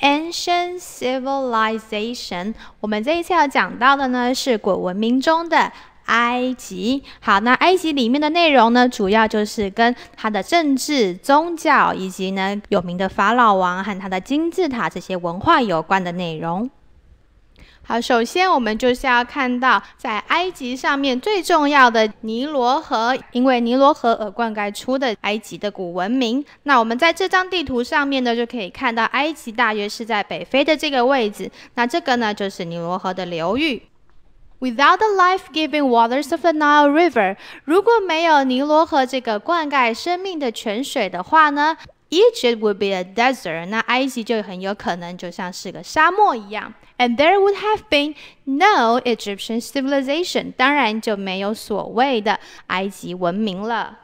Ancient civilization，我们这一次要讲到的呢是古文明中的埃及。好，那埃及里面的内容呢，主要就是跟它的政治、宗教以及呢有名的法老王和它的金字塔这些文化有关的内容。好，首先我们就是要看到，在埃及上面最重要的尼罗河，因为尼罗河而灌溉出的埃及的古文明。那我们在这张地图上面呢，就可以看到埃及大约是在北非的这个位置。那这个呢，就是尼罗河的流域。Without the life-giving waters of the Nile River，如果没有尼罗河这个灌溉生命的泉水的话呢？Egypt would be a desert，那埃及就很有可能就像是个沙漠一样。And there would have been no Egyptian civilization，当然就没有所谓的埃及文明了。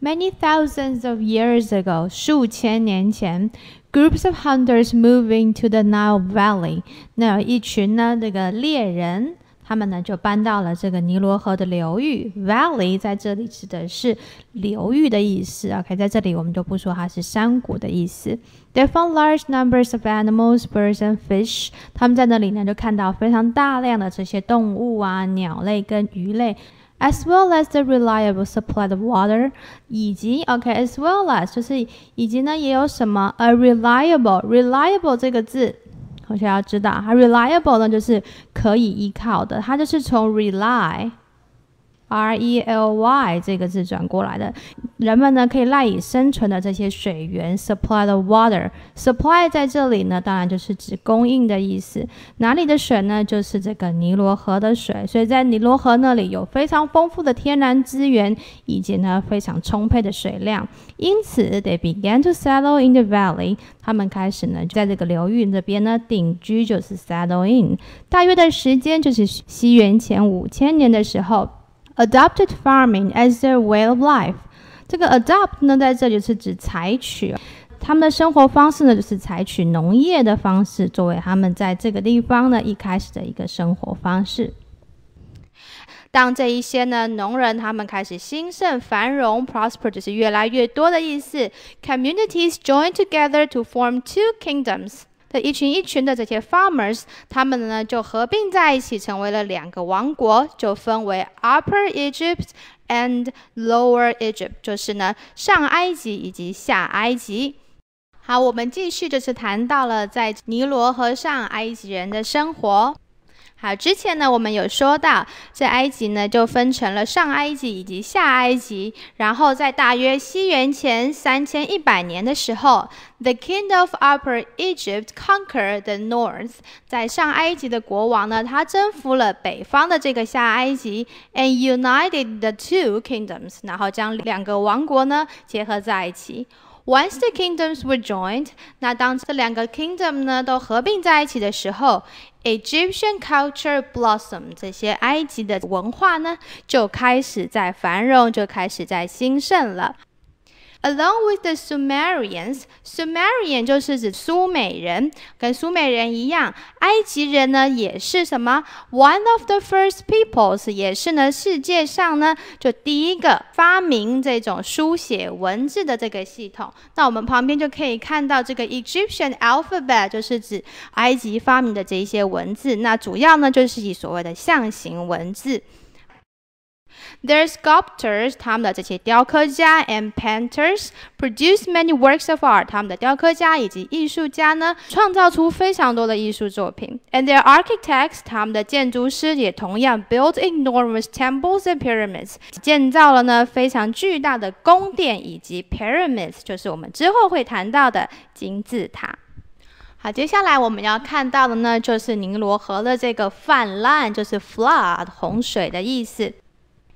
Many thousands of years ago，数千年前，groups of hunters moving to the Nile Valley，那有一群呢这个猎人。他们呢就搬到了这个尼罗河的流域，valley 在这里指的是流域的意思。OK，在这里我们就不说它是山谷的意思。They found large numbers of animals, birds and fish。他们在那里呢就看到非常大量的这些动物啊、鸟类跟鱼类，as well as the reliable supply of water。以及 OK，as well as 就是以及呢也有什么 a reliable，reliable 这个字。同学要知道 r e l i a b l e 呢就是可以依靠的，它就是从 rely。R E L Y 这个字转过来的，人们呢可以赖以生存的这些水源，supply the water。supply 在这里呢，当然就是指供应的意思。哪里的水呢？就是这个尼罗河的水。所以在尼罗河那里有非常丰富的天然资源，以及呢非常充沛的水量。因此，they began to settle in the valley。他们开始呢，在这个流域这边呢定居，就是 settle in。大约的时间就是西元前五千年的时候。Adopted farming as their way of life。这个 adopt 呢，在这里是指采取，他们的生活方式呢，就是采取农业的方式作为他们在这个地方呢一开始的一个生活方式。当这一些呢农人他们开始兴盛繁荣，prosper 就是越来越多的意思，communities j o i n together to form two kingdoms。的一群一群的这些 farmers，他们呢就合并在一起，成为了两个王国，就分为 Upper Egypt and Lower Egypt，就是呢上埃及以及下埃及。好，我们继续就是谈到了在尼罗河上埃及人的生活。好，之前呢，我们有说到，在埃及呢，就分成了上埃及以及下埃及。然后在大约西元前三千一百年的时候，the king of Upper Egypt conquered the north，在上埃及的国王呢，他征服了北方的这个下埃及，and united the two kingdoms，然后将两个王国呢结合在一起。Once the kingdoms were joined，那当这两个 kingdom 呢都合并在一起的时候，Egyptian culture b l o s s o m 这些埃及的文化呢，就开始在繁荣，就开始在兴盛了。Along with the Sumerians，Sumerian 就是指苏美人，跟苏美人一样，埃及人呢也是什么？One of the first peoples 也是呢世界上呢就第一个发明这种书写文字的这个系统。那我们旁边就可以看到这个 Egyptian alphabet，就是指埃及发明的这一些文字。那主要呢就是以所谓的象形文字。Their sculptors，他们的这些雕刻家 and painters，produce many works of art。他们的雕刻家以及艺术家呢，创造出非常多的艺术作品。And their architects，他们的建筑师也同样 b u i l d enormous temples and pyramids。建造了呢非常巨大的宫殿以及 pyramids，就是我们之后会谈到的金字塔。好，接下来我们要看到的呢，就是尼罗河的这个泛滥，就是 flood，洪水的意思。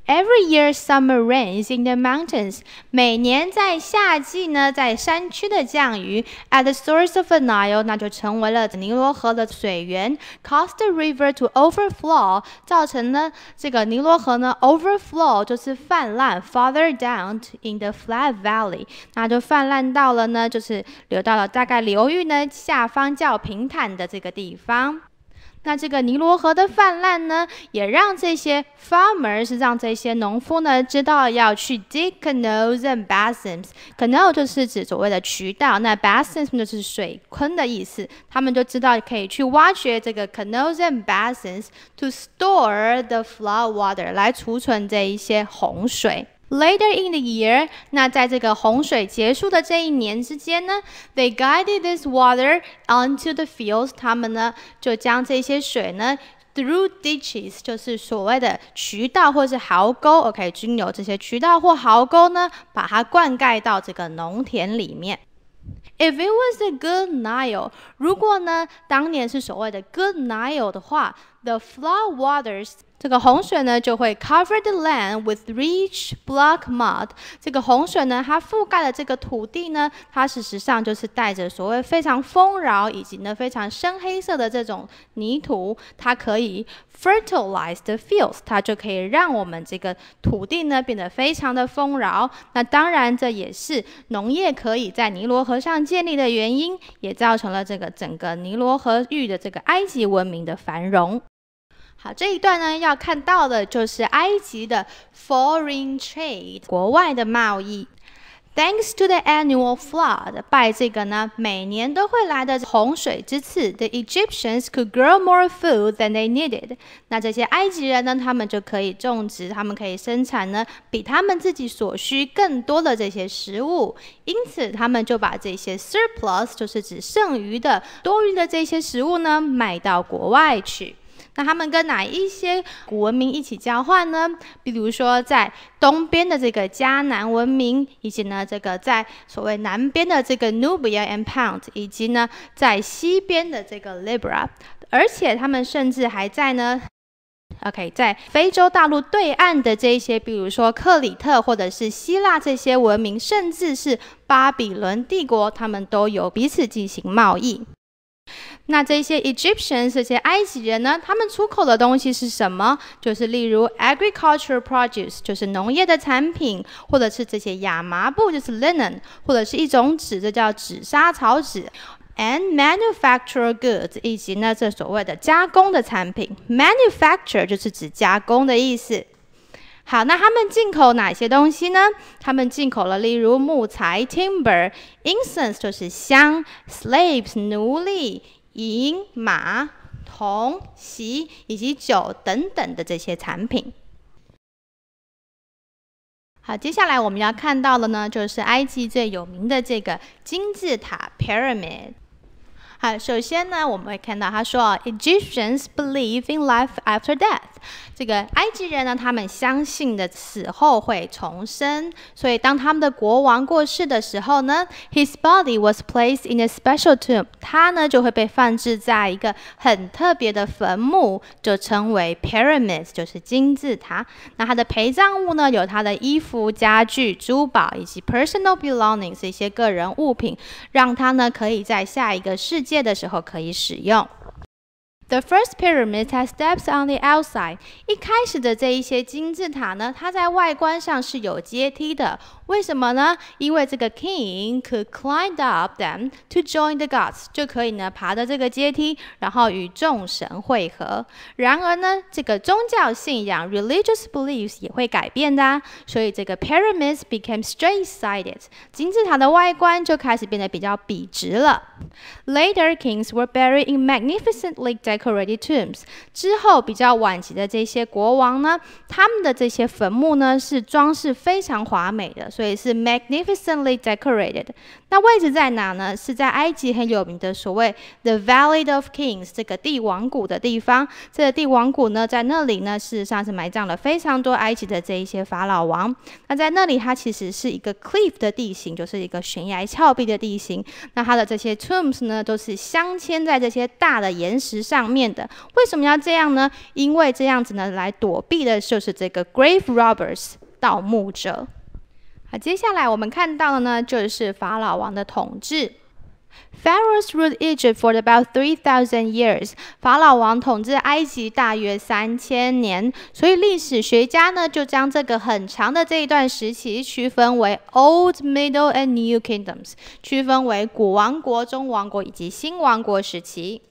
Every year, summer rains in the mountains. 每年在夏季呢，在山区的降雨，at the source of the Nile，那就成为了尼罗河的水源，caused the river to overflow，造成呢这个尼罗河呢 overflow 就是泛滥，farther down in the flat valley，那就泛滥到了呢，就是流到了大概流域呢下方较平坦的这个地方。那这个尼罗河的泛滥呢，也让这些 farmers，让这些农夫呢，知道要去 dig canals and basins。canal 就是指所谓的渠道，那 basins 就是水坑的意思。他们就知道可以去挖掘这个 canals and basins to store the flood water，来储存这一些洪水。Later in the year，那在这个洪水结束的这一年之间呢，they guided this water onto the fields. 他们呢就将这些水呢 through through ditches，就是所谓的渠道或是壕沟，OK，经由这些渠道或壕沟呢，把它灌溉到这个农田里面。If it was a good Nile，如果呢当年是所谓的 good Nile 的话，the flood waters。这个洪水呢，就会 cover the land with rich black mud。这个洪水呢，它覆盖了这个土地呢，它事实上就是带着所谓非常丰饶以及呢非常深黑色的这种泥土，它可以 fertilize the fields，它就可以让我们这个土地呢变得非常的丰饶。那当然，这也是农业可以在尼罗河上建立的原因，也造成了这个整个尼罗河域的这个埃及文明的繁荣。好，这一段呢，要看到的就是埃及的 foreign trade 国外的贸易。Thanks to the annual flood，拜这个呢，每年都会来的洪水之赐，the Egyptians could grow more food than they needed。那这些埃及人呢，他们就可以种植，他们可以生产呢，比他们自己所需更多的这些食物。因此，他们就把这些 surplus，就是指剩余的、多余的这些食物呢，卖到国外去。那他们跟哪一些古文明一起交换呢？比如说，在东边的这个迦南文明，以及呢这个在所谓南边的这个 Nubia a m Punt，以及呢在西边的这个 l i b r a 而且他们甚至还在呢，OK，在非洲大陆对岸的这些，比如说克里特或者是希腊这些文明，甚至是巴比伦帝国，他们都有彼此进行贸易。那这些 Egyptians，这些埃及人呢？他们出口的东西是什么？就是例如 agricultural produce，就是农业的产品，或者是这些亚麻布，就是 linen，或者是一种纸，这叫纸莎草纸，and m a n u f a c t u r e r goods，以及呢这所谓的加工的产品。manufacture 就是指加工的意思。好，那他们进口哪些东西呢？他们进口了，例如木材 （timber）、incense 就是香、slaves 奴隶。银、马、铜、席以及酒等等的这些产品。好，接下来我们要看到的呢，就是埃及最有名的这个金字塔 （Pyramid）。好，首先呢，我们会看到他说啊，Egyptians believe in life after death。这个埃及人呢，他们相信的死后会重生。所以当他们的国王过世的时候呢，his body was placed in a special tomb。他呢就会被放置在一个很特别的坟墓，就称为 pyramids，就是金字塔。那他的陪葬物呢，有他的衣服、家具、珠宝以及 personal belongings 一些个人物品，让他呢可以在下一个世。界的时候可以使用。The first pyramid has steps on the outside。一开始的这一些金字塔呢，它在外观上是有阶梯的。为什么呢？因为这个 king could climb up them to join the gods，就可以呢爬到这个阶梯，然后与众神会合。然而呢，这个宗教信仰 religious beliefs 也会改变的，所以这个 pyramids became straight sided，金字塔的外观就开始变得比较笔直了。Later kings were buried in magnificently decorated tombs，之后比较晚期的这些国王呢，他们的这些坟墓呢是装饰非常华美的。所以是 magnificently decorated。那位置在哪呢？是在埃及很有名的所谓 the Valley of Kings 这个帝王谷的地方。这个帝王谷呢，在那里呢，事实上是埋葬了非常多埃及的这一些法老王。那在那里，它其实是一个 cliff 的地形，就是一个悬崖峭壁的地形。那它的这些 tombs 呢，都是镶嵌在这些大的岩石上面的。为什么要这样呢？因为这样子呢，来躲避的就是这个 grave robbers，盗墓者。接下来我们看到的呢，就是法老王的统治。Pharaohs ruled Egypt for about three thousand years。法老王统治埃及大约三千年，所以历史学家呢就将这个很长的这一段时期区分为 Old Middle and New Kingdoms，区分为古王国、中王国以及新王国时期。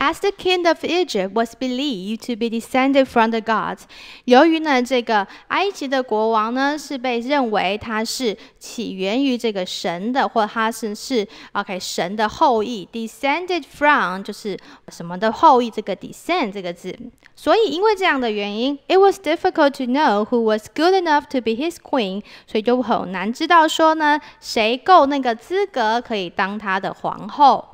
As the king of Egypt was believed to be descended from the gods，由于呢这个埃及的国王呢是被认为他是起源于这个神的，或者他是是 OK 神的后裔，descended from 就是什么的后裔，这个 descend 这个字。所以因为这样的原因，it was difficult to know who was good enough to be his queen，所以就很难知道说呢谁够那个资格可以当他的皇后。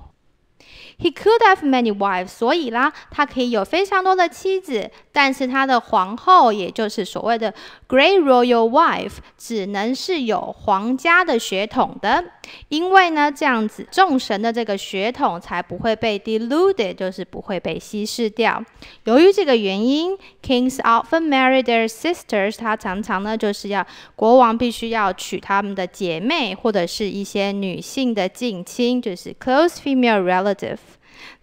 He could have many wives，所以啦，他可以有非常多的妻子。但是他的皇后，也就是所谓的 Great Royal Wife，只能是有皇家的血统的，因为呢，这样子众神的这个血统才不会被 diluted，就是不会被稀释掉。由于这个原因，Kings often marry their sisters，他常常呢就是要国王必须要娶他们的姐妹或者是一些女性的近亲，就是 close female relative。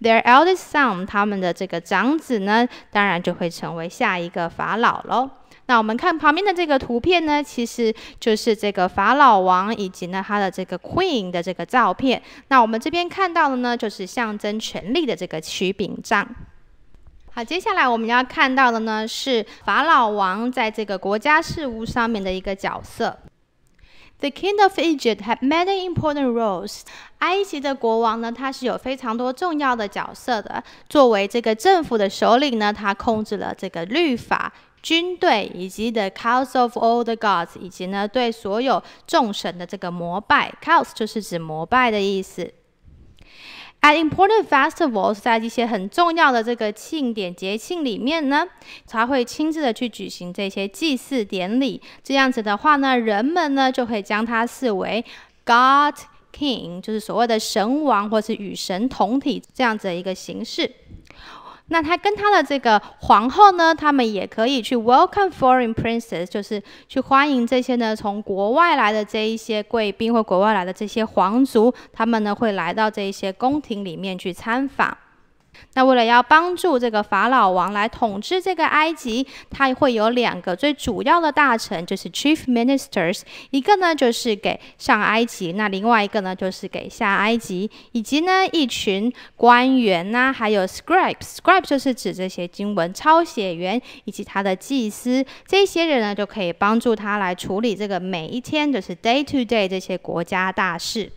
Their eldest son，他们的这个长子呢，当然就会成为下一个法老喽。那我们看旁边的这个图片呢，其实就是这个法老王以及呢他的这个 queen 的这个照片。那我们这边看到的呢，就是象征权力的这个曲柄杖。好，接下来我们要看到的呢，是法老王在这个国家事务上面的一个角色。The king of Egypt had many important roles。埃及的国王呢，他是有非常多重要的角色的。作为这个政府的首领呢，他控制了这个律法、军队以及 the c u l t of all the gods，以及呢对所有众神的这个膜拜。c u l t 就是指膜拜的意思。At important festivals，在一些很重要的这个庆典节庆里面呢，他会亲自的去举行这些祭祀典礼。这样子的话呢，人们呢就会将他视为 God King，就是所谓的神王，或是与神同体这样子的一个形式。那他跟他的这个皇后呢，他们也可以去 welcome foreign princes，就是去欢迎这些呢从国外来的这一些贵宾或国外来的这些皇族，他们呢会来到这一些宫廷里面去参访。那为了要帮助这个法老王来统治这个埃及，他会有两个最主要的大臣，就是 chief ministers，一个呢就是给上埃及，那另外一个呢就是给下埃及，以及呢一群官员呐，还有 scribes，scribes 就是指这些经文抄写员，以及他的祭司，这些人呢就可以帮助他来处理这个每一天就是 day to day 这些国家大事。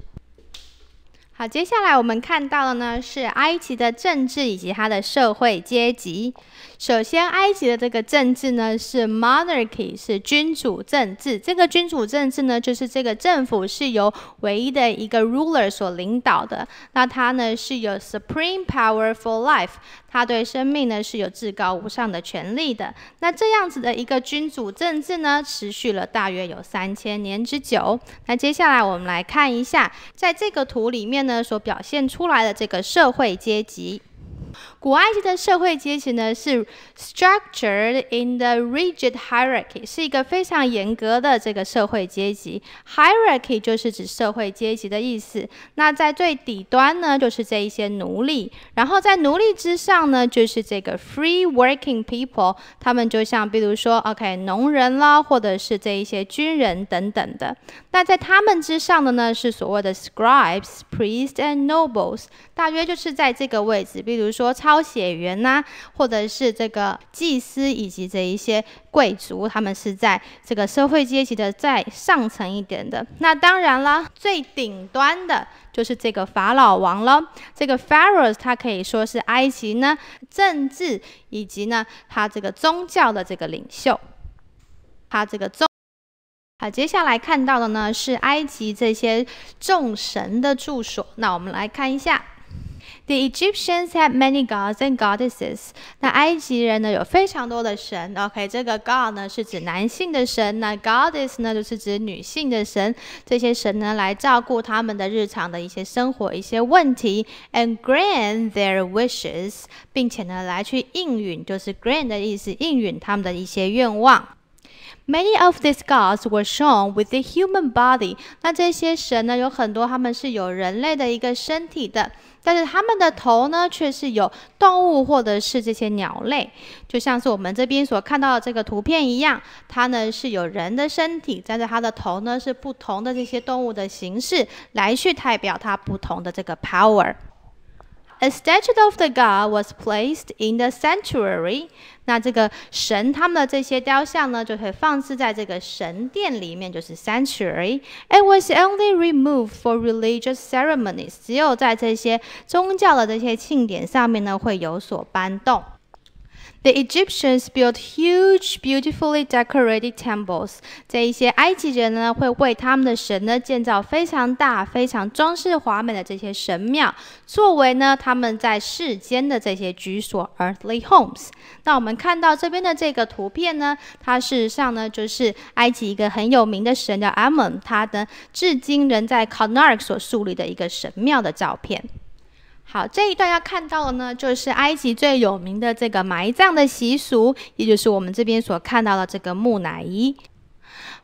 好，接下来我们看到的呢是埃及的政治以及它的社会阶级。首先，埃及的这个政治呢是 monarchy，是君主政治。这个君主政治呢，就是这个政府是由唯一的一个 ruler 所领导的。那它呢是有 supreme power for life。他对生命呢是有至高无上的权利的。那这样子的一个君主政治呢，持续了大约有三千年之久。那接下来我们来看一下，在这个图里面呢，所表现出来的这个社会阶级。古埃及的社会阶级呢是 structured in the rigid hierarchy，是一个非常严格的这个社会阶级。Hierarchy 就是指社会阶级的意思。那在最底端呢，就是这一些奴隶。然后在奴隶之上呢，就是这个 free working people，他们就像比如说，OK，农人啦，或者是这一些军人等等的。那在他们之上的呢，是所谓的 scribes，priests and nobles，大约就是在这个位置，比如说差。抄写员呐，或者是这个祭司以及这一些贵族，他们是在这个社会阶级的再上层一点的。那当然了，最顶端的就是这个法老王了。这个 pharaoh，他可以说是埃及呢政治以及呢他这个宗教的这个领袖。他这个宗，好，接下来看到的呢是埃及这些众神的住所。那我们来看一下。The Egyptians had many gods and goddesses。那埃及人呢，有非常多的神。OK，这个 god 呢是指男性的神，那 goddess 呢就是指女性的神。这些神呢来照顾他们的日常的一些生活、一些问题，and grant their wishes，并且呢来去应允，就是 grant 的意思，应允他们的一些愿望。Many of these gods were shown with the human body。那这些神呢有很多，他们是有人类的一个身体的。但是它们的头呢，却是有动物或者是这些鸟类，就像是我们这边所看到的这个图片一样，它呢是有人的身体，但是它的头呢是不同的这些动物的形式，来去代表它不同的这个 power。A statue of the god was placed in the sanctuary。那这个神他们的这些雕像呢，就会放置在这个神殿里面，就是 sanctuary。It was only removed for religious ceremonies。只有在这些宗教的这些庆典上面呢，会有所搬动。The Egyptians built huge, beautifully decorated temples. 这一些埃及人呢，会为他们的神呢建造非常大、非常装饰华美的这些神庙，作为呢他们在世间的这些居所 （earthly homes）。那我们看到这边的这个图片呢，它事实上呢就是埃及一个很有名的神叫阿蒙，他的至今仍在 Karnak 所树立的一个神庙的照片。好，这一段要看到的呢，就是埃及最有名的这个埋葬的习俗，也就是我们这边所看到的这个木乃伊。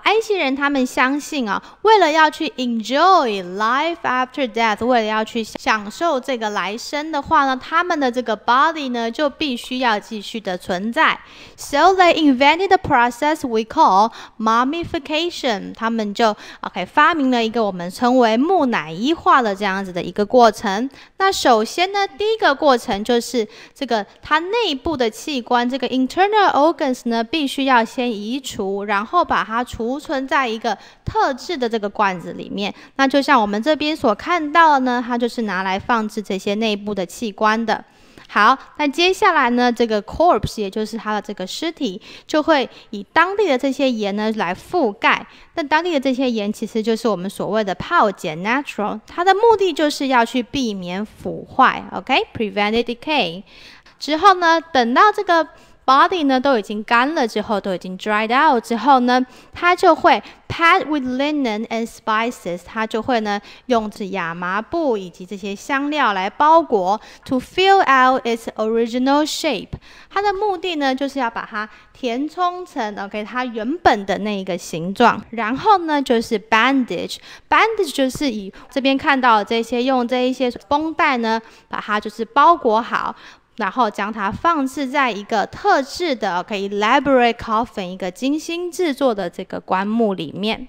埃及人他们相信啊，为了要去 enjoy life after death，为了要去享受这个来生的话呢，他们的这个 body 呢就必须要继续的存在，so they invented the process we call mummification。他们就 OK 发明了一个我们称为木乃伊化的这样子的一个过程。那首先呢，第一个过程就是这个它内部的器官，这个 internal organs 呢必须要先移除，然后把它除。储存在一个特制的这个罐子里面，那就像我们这边所看到呢，它就是拿来放置这些内部的器官的。好，那接下来呢，这个 corpse，也就是它的这个尸体，就会以当地的这些盐呢来覆盖。那当地的这些盐其实就是我们所谓的泡碱 （natural），它的目的就是要去避免腐坏，OK？Prevented decay。之后呢，等到这个 Body 呢都已经干了之后，都已经 dried out 之后呢，它就会 pad with linen and spices，它就会呢用亚麻布以及这些香料来包裹，to fill out its original shape。它的目的呢就是要把它填充成 OK 它原本的那一个形状。然后呢就是 bandage，bandage 就是以这边看到这些用这一些绷带呢把它就是包裹好。然后将它放置在一个特制的、可以 library coffin 一个精心制作的这个棺木里面。